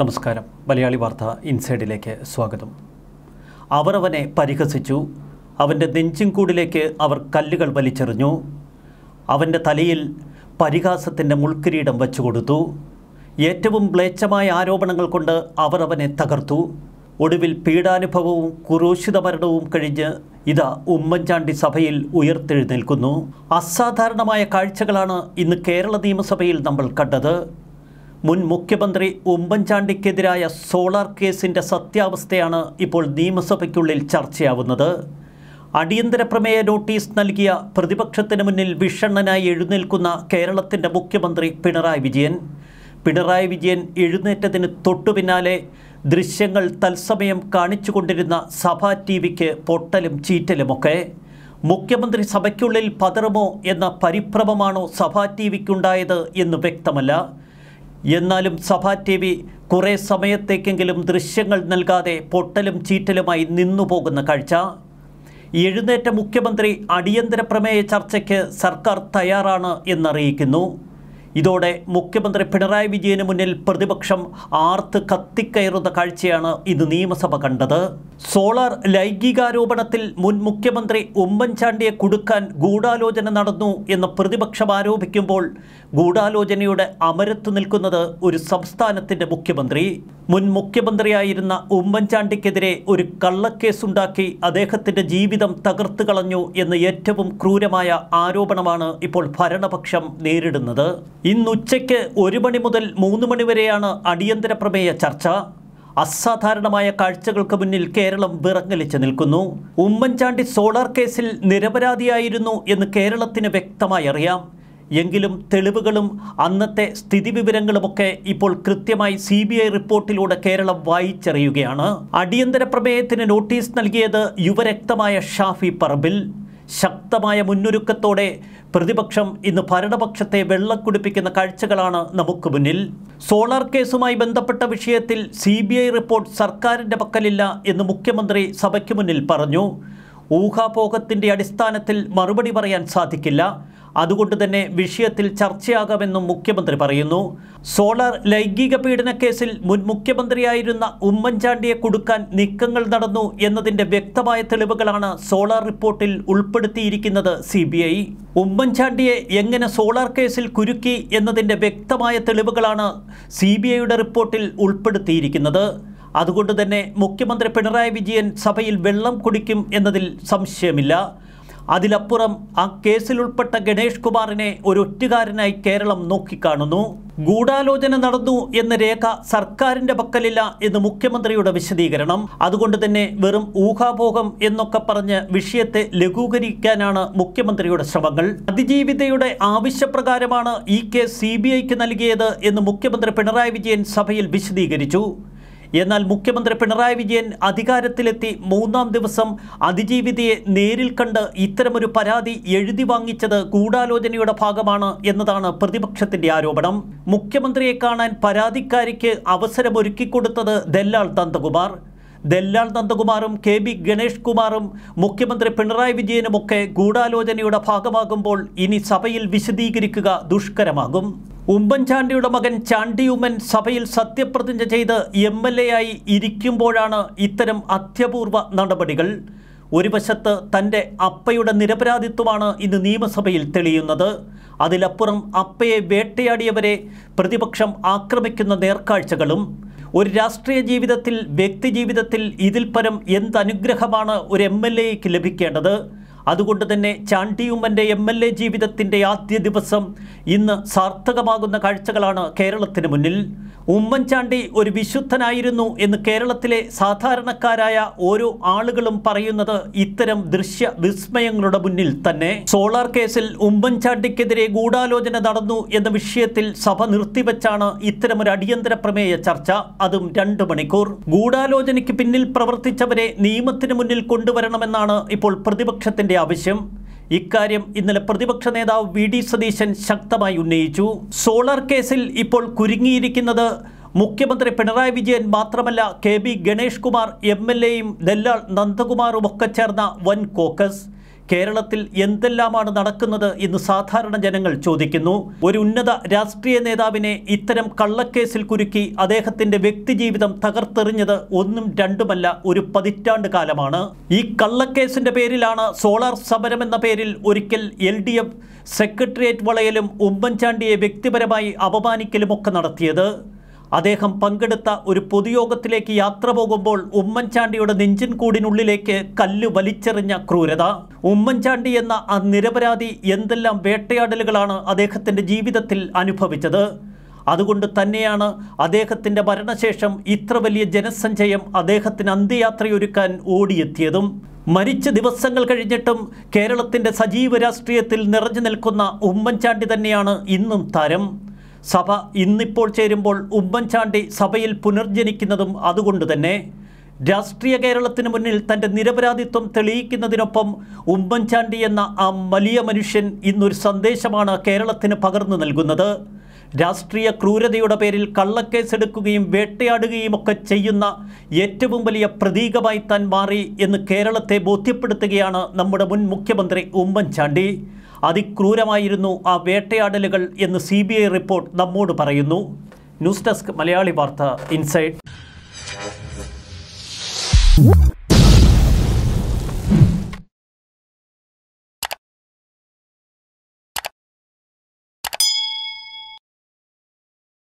നമസ്കാരം മലയാളി വാർത്ത ഇൻസൈഡിലേക്ക് സ്വാഗതം അവർ അവനെ പരിഹസിച്ചു അവൻ്റെ നെഞ്ചിൻകൂടിലേക്ക് അവർ കല്ലുകൾ വലിച്ചെറിഞ്ഞു അവൻ്റെ തലയിൽ പരിഹാസത്തിൻ്റെ മുൾക്കിരീടം വെച്ചു കൊടുത്തു ഏറ്റവും മ്ലേച്ഛമായ ആരോപണങ്ങൾ കൊണ്ട് അവർ അവനെ തകർത്തു ഒടുവിൽ പീഡാനുഭവവും കുരൂശിത മരണവും കഴിഞ്ഞ് ഇതാ ഉമ്മൻചാണ്ടി സഭയിൽ ഉയർത്തെഴുന്നേൽക്കുന്നു അസാധാരണമായ കാഴ്ചകളാണ് ഇന്ന് കേരള നിയമസഭയിൽ നമ്മൾ കണ്ടത് മുൻ മുഖ്യമന്ത്രി ഉമ്മൻചാണ്ടിക്കെതിരായ സോളാർ കേസിൻ്റെ സത്യാവസ്ഥയാണ് ഇപ്പോൾ നിയമസഭയ്ക്കുള്ളിൽ ചർച്ചയാവുന്നത് അടിയന്തര പ്രമേയ നോട്ടീസ് നൽകിയ പ്രതിപക്ഷത്തിന് മുന്നിൽ വിഷണ്ണനായി എഴുന്നേൽക്കുന്ന കേരളത്തിൻ്റെ മുഖ്യമന്ത്രി പിണറായി വിജയൻ പിണറായി വിജയൻ എഴുന്നേറ്റതിന് തൊട്ടു പിന്നാലെ ദൃശ്യങ്ങൾ തത്സമയം കാണിച്ചുകൊണ്ടിരുന്ന സഭാ ടി വിക്ക് പൊട്ടലും ചീറ്റലുമൊക്കെ മുഖ്യമന്ത്രി സഭയ്ക്കുള്ളിൽ പതറുമോ എന്ന പരിഭ്രമമാണോ സഭാ ടി വിക്കുണ്ടായത് എന്ന് വ്യക്തമല്ല എന്നാലും സഭാ ടി വി കുറേ സമയത്തേക്കെങ്കിലും ദൃശ്യങ്ങൾ നൽകാതെ പൊട്ടലും ചീറ്റലുമായി നിന്നുപോകുന്ന കാഴ്ച എഴുന്നേറ്റ മുഖ്യമന്ത്രി അടിയന്തര പ്രമേയ ചർച്ചയ്ക്ക് സർക്കാർ തയ്യാറാണ് എന്നറിയിക്കുന്നു ഇതോടെ മുഖ്യമന്ത്രി പിണറായി വിജയന് മുന്നിൽ പ്രതിപക്ഷം ആർത്ത് കത്തിക്കയറുന്ന കാഴ്ചയാണ് ഇത് നിയമസഭ കണ്ടത് സോളാർ ലൈംഗികാരോപണത്തിൽ മുൻ മുഖ്യമന്ത്രി ഉമ്മൻചാണ്ടിയെ കുടുക്കാൻ ഗൂഢാലോചന നടന്നു എന്ന് പ്രതിപക്ഷം ആരോപിക്കുമ്പോൾ ഗൂഢാലോചനയുടെ അമരത്ത് നിൽക്കുന്നത് ഒരു സംസ്ഥാനത്തിൻ്റെ മുഖ്യമന്ത്രി മുൻ മുഖ്യമന്ത്രിയായിരുന്ന ഉമ്മൻചാണ്ടിക്കെതിരെ ഒരു കള്ളക്കേസുണ്ടാക്കി അദ്ദേഹത്തിൻ്റെ ജീവിതം തകർത്തു കളഞ്ഞു എന്ന ഏറ്റവും ക്രൂരമായ ആരോപണമാണ് ഇപ്പോൾ ഭരണപക്ഷം നേരിടുന്നത് ഇന്നുച്ചയ്ക്ക് ഒരു മണി മുതൽ മൂന്ന് മണിവരെയാണ് അടിയന്തര പ്രമേയ ചർച്ച അസാധാരണമായ കാഴ്ചകൾക്ക് മുന്നിൽ കേരളം വിറങ്ങലിച്ച് നിൽക്കുന്നു ഉമ്മൻചാണ്ടി സോളാർ കേസിൽ നിരപരാധിയായിരുന്നു എന്ന് കേരളത്തിന് വ്യക്തമായി അറിയാം എങ്കിലും തെളിവുകളും അന്നത്തെ സ്ഥിതിവിവരങ്ങളുമൊക്കെ ഇപ്പോൾ കൃത്യമായി സി ബി ഐ റിപ്പോർട്ടിലൂടെ കേരളം വായിച്ചറിയുകയാണ് അടിയന്തര പ്രമേയത്തിന് നോട്ടീസ് നൽകിയത് യുവരക്തമായ ഷാഫി പറമ്പിൽ ശക്തമായ മുന്നൊരുക്കത്തോടെ പ്രതിപക്ഷം ഇന്ന് ഭരണപക്ഷത്തെ വെള്ളക്കുടിപ്പിക്കുന്ന കാഴ്ചകളാണ് നമുക്ക് മുന്നിൽ സോളാർ കേസുമായി ബന്ധപ്പെട്ട വിഷയത്തിൽ സി റിപ്പോർട്ട് സർക്കാരിൻ്റെ പക്കലില്ല എന്ന് മുഖ്യമന്ത്രി സഭയ്ക്ക് മുന്നിൽ പറഞ്ഞു ഊഹാപോഹത്തിൻ്റെ അടിസ്ഥാനത്തിൽ മറുപടി പറയാൻ സാധിക്കില്ല അതുകൊണ്ട് തന്നെ വിഷയത്തിൽ ചർച്ചയാകാമെന്നും മുഖ്യമന്ത്രി പറയുന്നു സോളാർ ലൈംഗിക പീഡന കേസിൽ മുൻ മുഖ്യമന്ത്രിയായിരുന്ന ഉമ്മൻചാണ്ടിയെ കൊടുക്കാൻ നീക്കങ്ങൾ നടന്നു എന്നതിൻ്റെ വ്യക്തമായ തെളിവുകളാണ് സോളാർ റിപ്പോർട്ടിൽ ഉൾപ്പെടുത്തിയിരിക്കുന്നത് സി ബി ഐ ഉമ്മൻചാണ്ടിയെ എങ്ങനെ സോളാർ കേസിൽ കുരുക്കി എന്നതിൻ്റെ വ്യക്തമായ തെളിവുകളാണ് സി ബി ഐയുടെ റിപ്പോർട്ടിൽ ഉൾപ്പെടുത്തിയിരിക്കുന്നത് അതുകൊണ്ട് തന്നെ മുഖ്യമന്ത്രി പിണറായി വിജയൻ സഭയിൽ വെള്ളം കുടിക്കും എന്നതിൽ സംശയമില്ല അതിലപ്പുറം ആ കേസിൽ ഉൾപ്പെട്ട ഗണേഷ് കുമാറിനെ ഒറ്റുകാരനായി കേരളം നോക്കിക്കാണുന്നു ഗൂഢാലോചന നടന്നു എന്ന രേഖ സർക്കാരിന്റെ പക്കലില്ല എന്ന് മുഖ്യമന്ത്രിയുടെ വിശദീകരണം അതുകൊണ്ട് തന്നെ വെറും ഊഹാപോഹം എന്നൊക്കെ പറഞ്ഞ് വിഷയത്തെ ലഘൂകരിക്കാനാണ് മുഖ്യമന്ത്രിയുടെ ശ്രമങ്ങൾ അതിജീവിതയുടെ ആവശ്യപ്രകാരമാണ് ഈ കേസ് സി നൽകിയത് എന്ന് മുഖ്യമന്ത്രി പിണറായി വിജയൻ സഭയിൽ വിശദീകരിച്ചു എന്നാൽ മുഖ്യമന്ത്രി പിണറായി വിജയൻ അധികാരത്തിലെത്തി മൂന്നാം ദിവസം അതിജീവിതയെ നേരിൽ കണ്ട് ഇത്തരമൊരു പരാതി എഴുതി വാങ്ങിച്ചത് ഗൂഢാലോചനയുടെ ഭാഗമാണ് എന്നതാണ് പ്രതിപക്ഷത്തിന്റെ ആരോപണം മുഖ്യമന്ത്രിയെ കാണാൻ പരാതിക്കാരിക്ക് അവസരമൊരുക്കിക്കൊടുത്തത് ദല്ലാൾ നന്ദകുമാർ ദല്ലാൾ നന്ദകുമാറും കെ ബി ഗണേഷ് കുമാറും മുഖ്യമന്ത്രി പിണറായി വിജയനുമൊക്കെ ഗൂഢാലോചനയുടെ ഭാഗമാകുമ്പോൾ ഇനി സഭയിൽ വിശദീകരിക്കുക ദുഷ്കരമാകും ഉമ്മൻചാണ്ടിയുടെ മകൻ ചാണ്ടി ഉമ്മൻ സഭയിൽ സത്യപ്രതിജ്ഞ ചെയ്ത് എം എൽ എ ആയി ഇരിക്കുമ്പോഴാണ് ഇത്തരം അത്യപൂർവ നടപടികൾ ഒരു വശത്ത് തൻ്റെ അപ്പയുടെ നിരപരാധിത്വമാണ് ഇന്ന് നിയമസഭയിൽ തെളിയുന്നത് അതിലപ്പുറം അപ്പയെ വേട്ടയാടിയവരെ പ്രതിപക്ഷം ആക്രമിക്കുന്ന നേർക്കാഴ്ചകളും ഒരു രാഷ്ട്രീയ ജീവിതത്തിൽ വ്യക്തി ജീവിതത്തിൽ ഇതിൽ പരം എന്തനുഗ്രഹമാണ് ഒരു എം എൽ എക്ക് ലഭിക്കേണ്ടത് അതുകൊണ്ട് തന്നെ ചാണ്ടിയുമ്മൻ്റെ എം എൽ എ ജീവിതത്തിൻ്റെ ആദ്യ ദിവസം ഇന്ന് സാർത്ഥകമാകുന്ന കാഴ്ചകളാണ് കേരളത്തിന് മുന്നിൽ ഉമ്മൻചാണ്ടി ഒരു വിശുദ്ധനായിരുന്നു എന്ന് കേരളത്തിലെ സാധാരണക്കാരായ ഓരോ ആളുകളും പറയുന്നത് ഇത്തരം ദൃശ്യ വിസ്മയങ്ങളുടെ മുന്നിൽ തന്നെ സോളാർ കേസിൽ ഉമ്മൻചാണ്ടിക്കെതിരെ ഗൂഢാലോചന നടന്നു എന്ന വിഷയത്തിൽ സഭ നിർത്തിവെച്ചാണ് ഒരു അടിയന്തര പ്രമേയ ചർച്ച അതും രണ്ട് മണിക്കൂർ ഗൂഢാലോചനയ്ക്ക് പിന്നിൽ പ്രവർത്തിച്ചവരെ നിയമത്തിന് മുന്നിൽ കൊണ്ടുവരണമെന്നാണ് ഇപ്പോൾ പ്രതിപക്ഷത്തിന്റെ ആവശ്യം ഇക്കാര്യം ഇന്നലെ പ്രതിപക്ഷ നേതാവ് വി ഡി സതീശൻ ശക്തമായി ഉന്നയിച്ചു സോളാർ കേസിൽ ഇപ്പോൾ കുരുങ്ങിയിരിക്കുന്നത് മുഖ്യമന്ത്രി പിണറായി വിജയൻ മാത്രമല്ല K B Ganesh Kumar M L എയും ദല്ലാൾ നന്ദകുമാറുമൊക്കെ ചേർന്ന വൻ കോക്കസ് കേരളത്തിൽ എന്തെല്ലാമാണ് നടക്കുന്നത് എന്ന് സാധാരണ ജനങ്ങൾ ചോദിക്കുന്നു ഒരു ഉന്നത രാഷ്ട്രീയ നേതാവിനെ ഇത്തരം കള്ളക്കേസിൽ കുരുക്കി അദ്ദേഹത്തിന്റെ വ്യക്തിജീവിതം തകർത്തെറിഞ്ഞത് ഒന്നും രണ്ടുമല്ല ഒരു പതിറ്റാണ്ട് കാലമാണ് ഈ കള്ളക്കേസിന്റെ പേരിലാണ് സോളാർ സമരം എന്ന പേരിൽ ഒരിക്കൽ എൽ ഡി എഫ് സെക്രട്ടേറിയറ്റ് വളയലും ഉമ്മൻചാണ്ടിയെ വ്യക്തിപരമായി അപമാനിക്കലുമൊക്കെ നടത്തിയത് അദ്ദേഹം പങ്കെടുത്ത ഒരു പൊതുയോഗത്തിലേക്ക് യാത്ര പോകുമ്പോൾ ഉമ്മൻചാണ്ടിയുടെ നെഞ്ചിൻ കൂടിനുള്ളിലേക്ക് കല്ല് വലിച്ചെറിഞ്ഞ ക്രൂരത ഉമ്മൻചാണ്ടി എന്ന ആ നിരപരാധി എന്തെല്ലാം വേട്ടയാടലുകളാണ് അദ്ദേഹത്തിൻ്റെ ജീവിതത്തിൽ അനുഭവിച്ചത് അതുകൊണ്ട് തന്നെയാണ് അദ്ദേഹത്തിൻ്റെ മരണശേഷം ഇത്ര വലിയ ജനസഞ്ചയം അദ്ദേഹത്തിന് അന്ത്യയാത്രയൊരുക്കാൻ ഓടിയെത്തിയതും മരിച്ച ദിവസങ്ങൾ കഴിഞ്ഞിട്ടും കേരളത്തിൻ്റെ സജീവ രാഷ്ട്രീയത്തിൽ നിറഞ്ഞു നിൽക്കുന്ന ഉമ്മൻചാണ്ടി തന്നെയാണ് ഇന്നും താരം സഭ ഇന്നിപ്പോൾ ചേരുമ്പോൾ ഉമ്മൻചാണ്ടി സഭയിൽ പുനർജനിക്കുന്നതും അതുകൊണ്ട് തന്നെ രാഷ്ട്രീയ കേരളത്തിന് മുന്നിൽ തൻ്റെ നിരപരാധിത്വം തെളിയിക്കുന്നതിനൊപ്പം ഉമ്മൻചാണ്ടി എന്ന ആ വലിയ മനുഷ്യൻ ഇന്നൊരു സന്ദേശമാണ് കേരളത്തിന് പകർന്നു നൽകുന്നത് രാഷ്ട്രീയ ക്രൂരതയുടെ പേരിൽ കള്ളക്കേസെടുക്കുകയും വേട്ടയാടുകയും ഒക്കെ ചെയ്യുന്ന ഏറ്റവും വലിയ പ്രതീകമായി താൻ മാറി എന്ന് കേരളത്തെ ബോധ്യപ്പെടുത്തുകയാണ് നമ്മുടെ മുൻ മുഖ്യമന്ത്രി ഉമ്മൻചാണ്ടി അതിക്രൂരമായിരുന്നു ആ വേട്ടയാടലുകൾ എന്ന് സി റിപ്പോർട്ട് നമ്മോട് പറയുന്നു ന്യൂസ് ഡെസ്ക് മലയാളി വാർത്ത ഇൻസൈഡ്